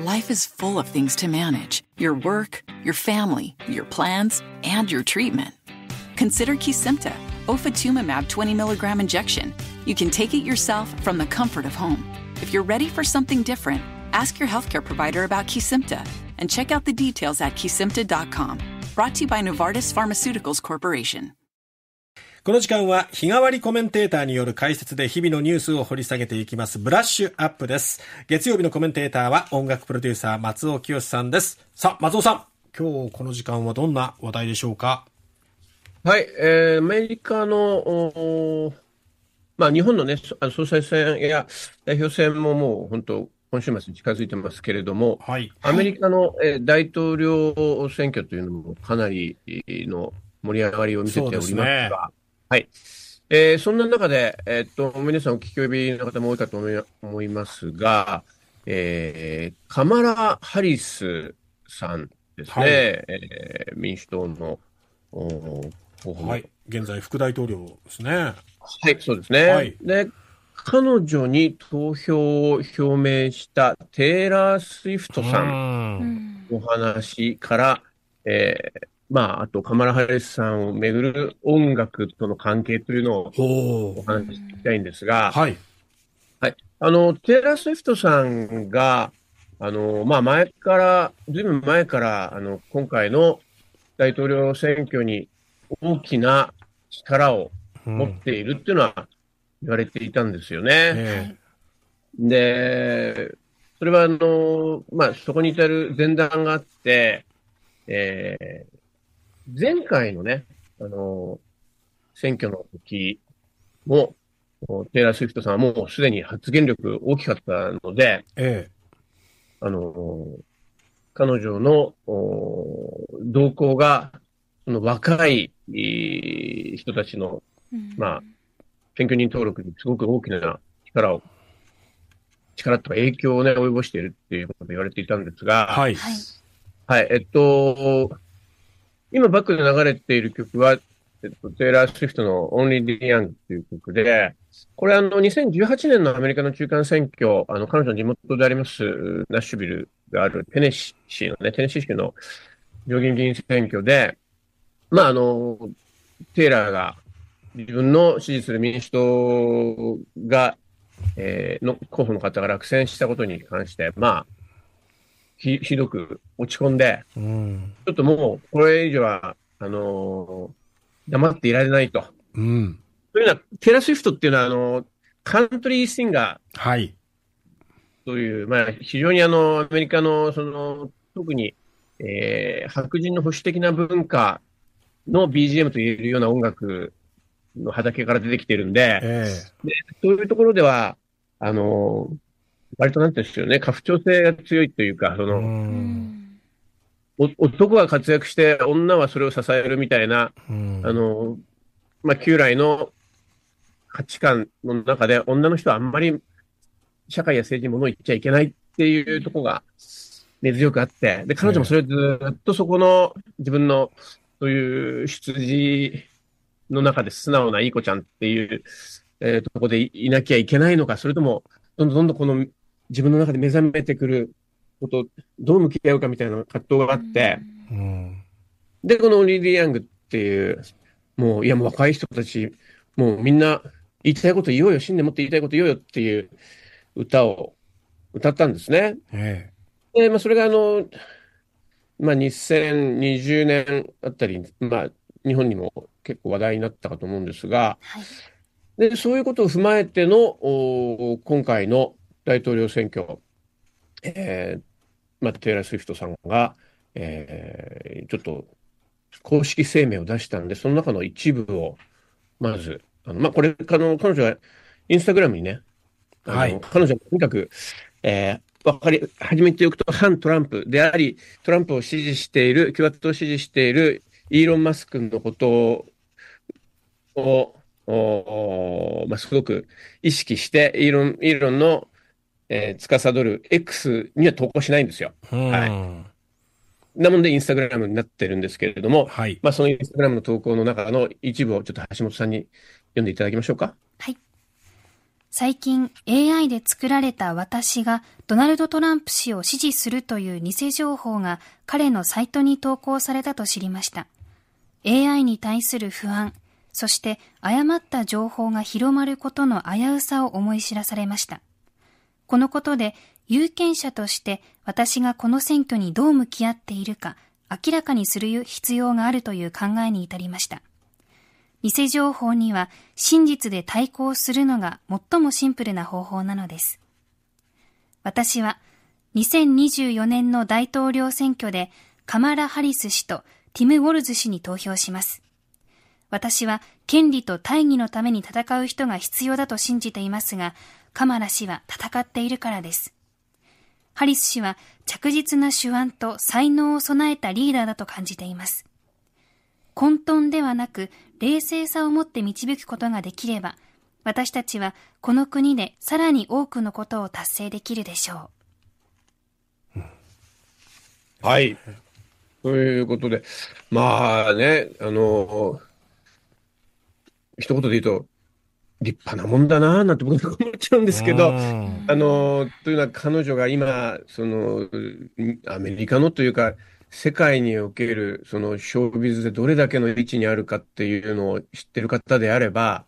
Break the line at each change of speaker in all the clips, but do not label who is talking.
Life is full of things to manage your work, your family, your plans, and your treatment. Consider Kisimta, ofatumumab 20 milligram injection. You can take it yourself from the comfort of home. If you're ready for something different, ask your healthcare provider about Kisimta and check out the details at kisimta.com. Brought to you by Novartis Pharmaceuticals Corporation.
この時間は日替わりコメンテーターによる解説で日々のニュースを掘り下げていきます。ブラッシュアップです。月曜日のコメンテーターは音楽プロデューサー松尾清さんです。さあ、松尾さん。今日この時間はどんな話題でしょうかはい、えー、アメリカの、まあ、日本の、ね、総裁選や代表選ももう本当、今週末に近づいてますけれども、はい、アメリカの、えー、大統領選挙というのもかなりの盛り上がりを見せておりますが、はい。えー、そんな中で、えー、っと、皆さんお聞き及びの方も多いかと思いますが、えー、カマラ・ハリスさんですね、はい、えー、民主党のはい、現在、副大統領ですね。はい、そうですね。はい、で彼女に投票を表明したテイラー・スウィフトさんのお話から、えー、まあ、あと、カマラ・ハリスさんをめぐる音楽との関係というのをお話ししたいんですが、はい。はい。あの、テイラー・スウィフトさんが、あの、まあ、前から、ずいぶん前から、あの、今回の大統領選挙に大きな力を持っているっていうのは言われていたんですよね。うん、で、それはあの、まあ、そこに至る前段があって、えー、前回のね、あの、選挙の時も、テイラー・スウィフトさんはもうすでに発言力大きかったので、ええ、あの、彼女の動向が、その若い人たちの、うん、まあ、選挙人登録にすごく大きな力を、力とか影響をね、及ぼしているっていうことで言われていたんですが、はい。はい、えっと、今バックで流れている曲は、えっと、テイラー・スウィフトのオンリー・ディ・ヤングとっていう曲で、これあの、2018年のアメリカの中間選挙、あの、彼女の地元であります、ナッシュビルがあるテネシーのね、テネシー州の上議院選挙で、まああの、テイラーが自分の支持する民主党が、えー、の候補の方が落選したことに関して、まあ、ひひどく落ち込んで、うん、ちょっともうこれ以上は、あのー、黙っていられないと。うん、というのは、テラ・スウィフトっていうのは、あのー、カントリーシンガー。はい。という、まあ、非常にあの、アメリカの、その、特に、えー、白人の保守的な文化の BGM というような音楽の畑から出てきてるんで、えー、でそういうところでは、あのー、割となんていうんですよね、家父長性が強いというか、その、男が活躍して、女はそれを支えるみたいな、あの、まあ、旧来の価値観の中で、女の人はあんまり社会や政治に物を言っちゃいけないっていうとこが根強くあって、で、彼女もそれずっとそこの自分の、そういう出自の中で素直ないい子ちゃんっていう、えー、とこでいなきゃいけないのか、それとも、どんどんどんどんこの自分の中で目覚めてくること、どう向き合うかみたいな葛藤があって、うん、で、このオリリー・ヤングっていう、もう、いや、もう若い人たち、もうみんな言いたいこと言おうよ、死んでもって言いたいこと言おうよっていう歌を歌ったんですね。ええ、で、まあ、それがあの、まあ、2020年あたり、まあ、日本にも結構話題になったかと思うんですが、はい、でそういうことを踏まえての今回の大統領選挙、えーまあ、テイラー・スウィフトさんが、えー、ちょっと公式声明を出したんで、その中の一部を、まず、あのまあ、これあの、彼女はインスタグラムにね、はい、彼女はとにかく、えー、わかり、始めておくと、反トランプであり、トランプを支持している、共和党を支持しているイーロン・マスクのことを、おまあ、すごく意識して、イーロン、イーロンのえー、司る X には投稿しないんですよ。
は
い。なもんで、インスタグラムになってるんですけれども、はい、まあ、そのインスタグラムの投稿の中の一部をちょっと橋本さんに読んでいただきましょうか。
はい。最近 AI で作られた私がドナルド・トランプ氏を支持するという偽情報が彼のサイトに投稿されたと知りました。AI に対する不安、そして誤った情報が広まることの危うさを思い知らされました。このことで有権者として私がこの選挙にどう向き合っているか明らかにする必要があるという考えに至りました。偽情報には真実で対抗するのが最もシンプルな方法なのです。私は2024年の大統領選挙でカマラ・ハリス氏とティム・ウォルズ氏に投票します。私は権利と大義のために戦う人が必要だと信じていますが、カマラ氏は戦っているからです。ハリス氏は着実な手腕と才能を備えたリーダーだと感じています。混沌ではなく冷静さを持って導くことができれば、私たちはこの国でさらに多くのことを達成できるでしょ
う。はい。ということで、まあね、あの、一言で言うと、立派なもんだなぁなんて僕は思っちゃうんですけど、あの、というのは彼女が今、その、アメリカのというか、世界における、その、ショービズでどれだけの位置にあるかっていうのを知ってる方であれば、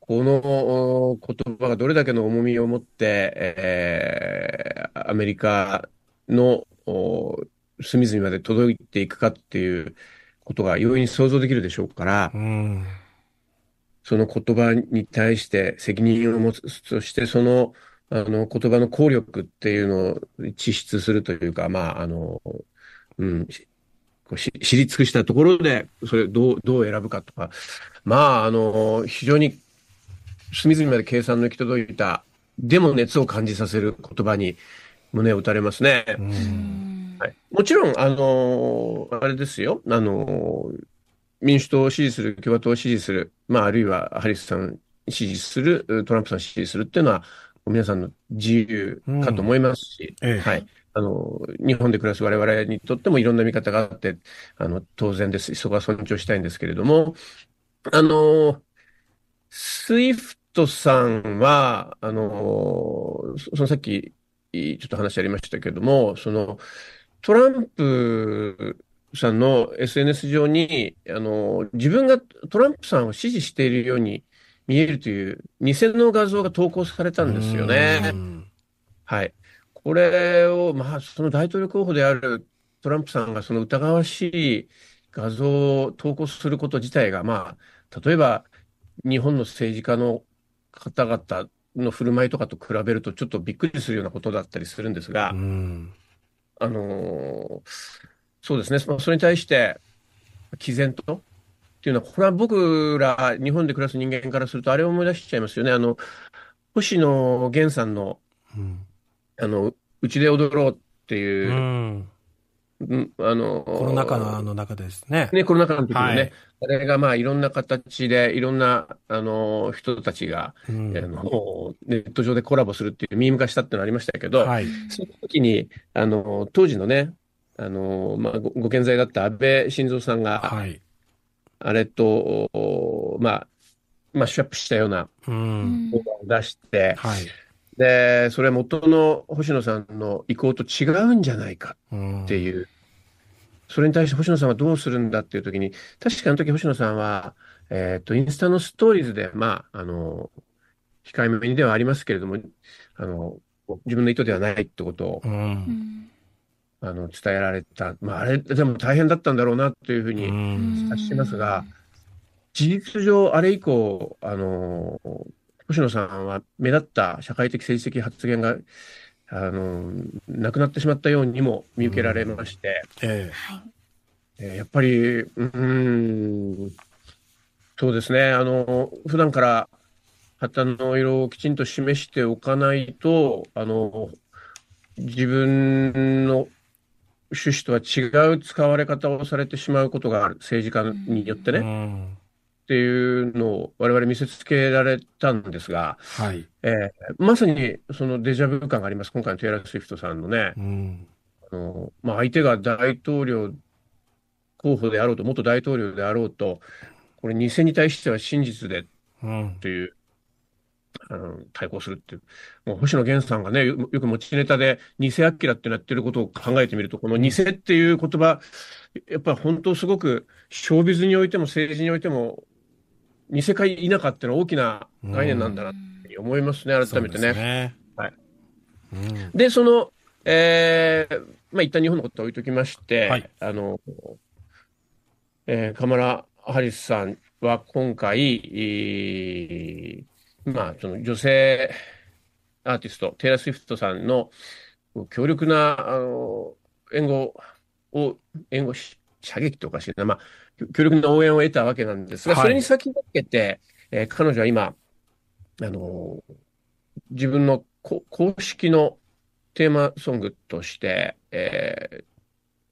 この言葉がどれだけの重みを持って、えー、アメリカの隅々まで届いていくかっていうことが容易に想像できるでしょうから、うんその言葉に対して責任を持つ、そしてその、あの、言葉の効力っていうのを知出するというか、まあ、あの、うん、知り尽くしたところで、それどう、どう選ぶかとか、まあ、あの、非常に隅々まで計算の行き届いた、でも熱を感じさせる言葉に胸を打たれますね。はい、もちろん、あの、あれですよ、あの、民主党を支持する、共和党を支持する、まあ、あるいはハリスさん支持する、トランプさん支持するっていうのは、皆さんの自由かと思いますし、うんええ、はい。あの、日本で暮らす我々にとってもいろんな見方があって、あの、当然です。そこは尊重したいんですけれども、あの、スイフトさんは、あの、そのさっき、ちょっと話ありましたけれども、その、トランプさんの SNS 上に、あの、自分がトランプさんを支持しているように見えるという偽の画像が投稿されたんですよね。はい。これを、まあ、その大統領候補であるトランプさんがその疑わしい画像を投稿すること自体が、まあ、例えば日本の政治家の方々の振る舞いとかと比べるとちょっとびっくりするようなことだったりするんですが、あのーそうですね、それに対して、毅然とっていうのは、これは僕ら、日本で暮らす人間からすると、あれを思い出しちゃいますよね、あの星野源さんの、うん、あのうちで踊ろうっていう、うん、あのコロナ禍のの中ですね。ね、コロナ禍の時もね、はい、あれがまあいろんな形で、いろんなあの人たちが、うん、あのネット上でコラボするっていう、ミーム化したってのありましたけど、はい、その時にあに、当時のね、あのまあ、ごご健在だった安倍晋三さんが、はい、あれと、まあ、マッシュアップしたような動画を出して、はい、でそれは元の星野さんの意向と違うんじゃないかっていう、それに対して星野さんはどうするんだっていう時に確かあの時星野さんは、えっと、とインスタのストーリーズで、まあ、あの控えめにではありますけれどもあの自分の意図ではないってことを。うんあの伝えられた、まあ、あれでも大変だったんだろうなというふうに察しますが、事実上、あれ以降、あの星野さんは目立った社会的政治的発言があのなくなってしまったようにも見受けられまして、ええー、やっぱり、うん、そうですね、あの普段から旗の色をきちんと示しておかないと、あの自分の趣旨とは違う使われ方をされてしまうことがある、政治家によってね。うん、っていうのを我々見せつけられたんですが、はいえー、まさにそのデジャブ感があります、今回のテイラー・スウィフトさんのね、うん、あのまあ、相手が大統領候補であろうと、元大統領であろうと、これ、偽に対しては真実でっていうあの、対抗するっていう。もう星野源さんがね、よく持ちネタで、偽アキラってなってることを考えてみると、この偽っていう言葉、やっぱ本当すごく、ショービズにおいても政治においても、偽か否かっていうのは大きな概念なんだなって思いますね、うん、改めてね。で、その、えー、まあ一旦日本のことは置いときまして、はい、あの、えー、カマラ・ハリスさんは今回、えーまあ、その女性アーティスト、テイラー・スウィフトさんの強力な、あの、援護を、援護し、射撃とかしな、まあ、強力な応援を得たわけなんですが、はい、それに先駆けて、えー、彼女は今、あの自分の公式のテーマソングとして、えー、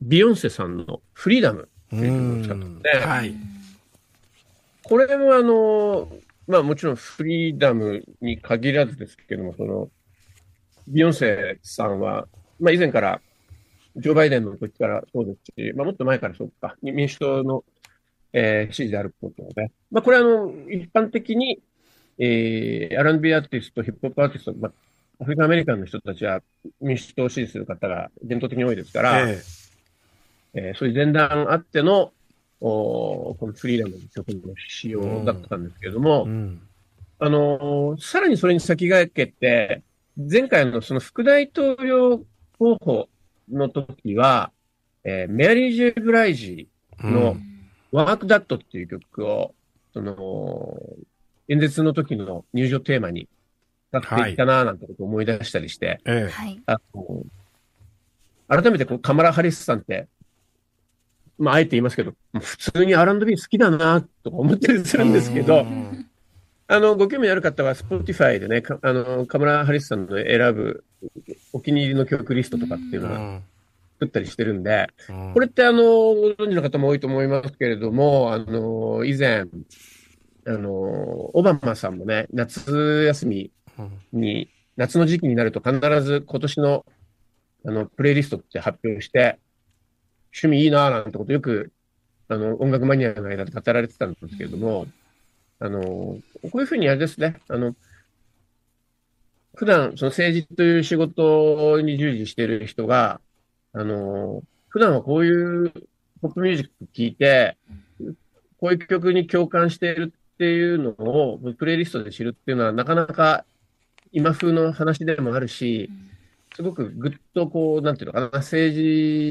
ビヨンセさんのフリーダムという曲を使ったで、はい、これもあのまあもちろんフリーダムに限らずですけども、その、ビヨンセさんは、まあ以前から、ジョー・バイデンの時からそうですし、まあもっと前からそうか、民主党の、えー、支持であることで、まあこれはあの、一般的に、えー、R&B アーティスト、ヒップホップアーティスト、まあ、アフリカアメリカンの人たちは民主党を支持する方が伝統的に多いですから、えええー、そういう前段あっての、おこのフリーダムの曲の仕様だったんですけれども、うんうん、あの、さらにそれに先駆けて、前回のその副大統領候補の時は、えー、メアリー・ジェブライジのワークダットっていう曲を、その、演説の時の入場テーマに使っていたななんてことを思い出したりして、はい、あの改めてこうカマラ・ハリスさんって、まあ、あえて言いますけど、普通に R&B 好きだな、と思ったりするんですけど、あの、ご興味ある方は、Spotify でね、あの、カムラ・ハリスさんの選ぶお気に入りの曲リストとかっていうのは作ったりしてるんで、これってあの、ご存知の方も多いと思いますけれども、あの、以前、あの、オバマさんもね、夏休みに、夏の時期になると必ず今年のあの、プレイリストって発表して、趣味いいなーなんてことよく、あの、音楽マニアの間で語られてたんですけれども、あの、こういうふうにあれですね、あの、普段、その政治という仕事に従事している人が、あの、普段はこういうポップミュージック聴いて、こういう曲に共感しているっていうのをプレイリストで知るっていうのはなかなか今風の話でもあるし、うんすごくぐっとこう、なんていうのかな、政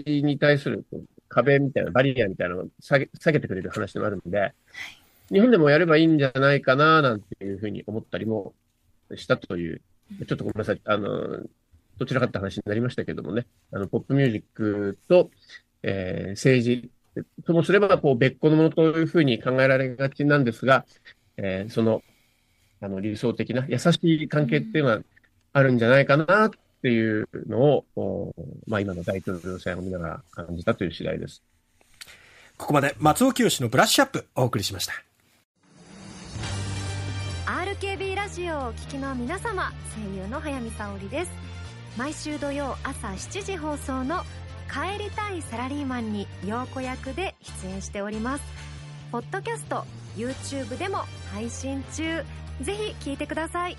治に対する壁みたいな、バリアみたいなのを下げ下げてくれる話でもあるんで、日本でもやればいいんじゃないかな、なんていうふうに思ったりもしたという、ちょっとごめんなさい、あの、どちらかって話になりましたけどもね、あの、ポップミュージックと、えー、政治、ともすれば、こう、別個のものというふうに考えられがちなんですが、えー、その、あの、理想的な優しい関係っていうのはあるんじゃないかな、っていうのを、まあ、今の大統領選を見ながら感じたという次第です。ここまで松尾清のブラッシュアップお送りしました。
RKB ラジオをお聞きの皆様、声優の早見沙織です。毎週土曜朝7時放送の帰りたいサラリーマンに陽子役で出演しております。ポッドキャスト、YouTube でも配信中。ぜひ聞いてください。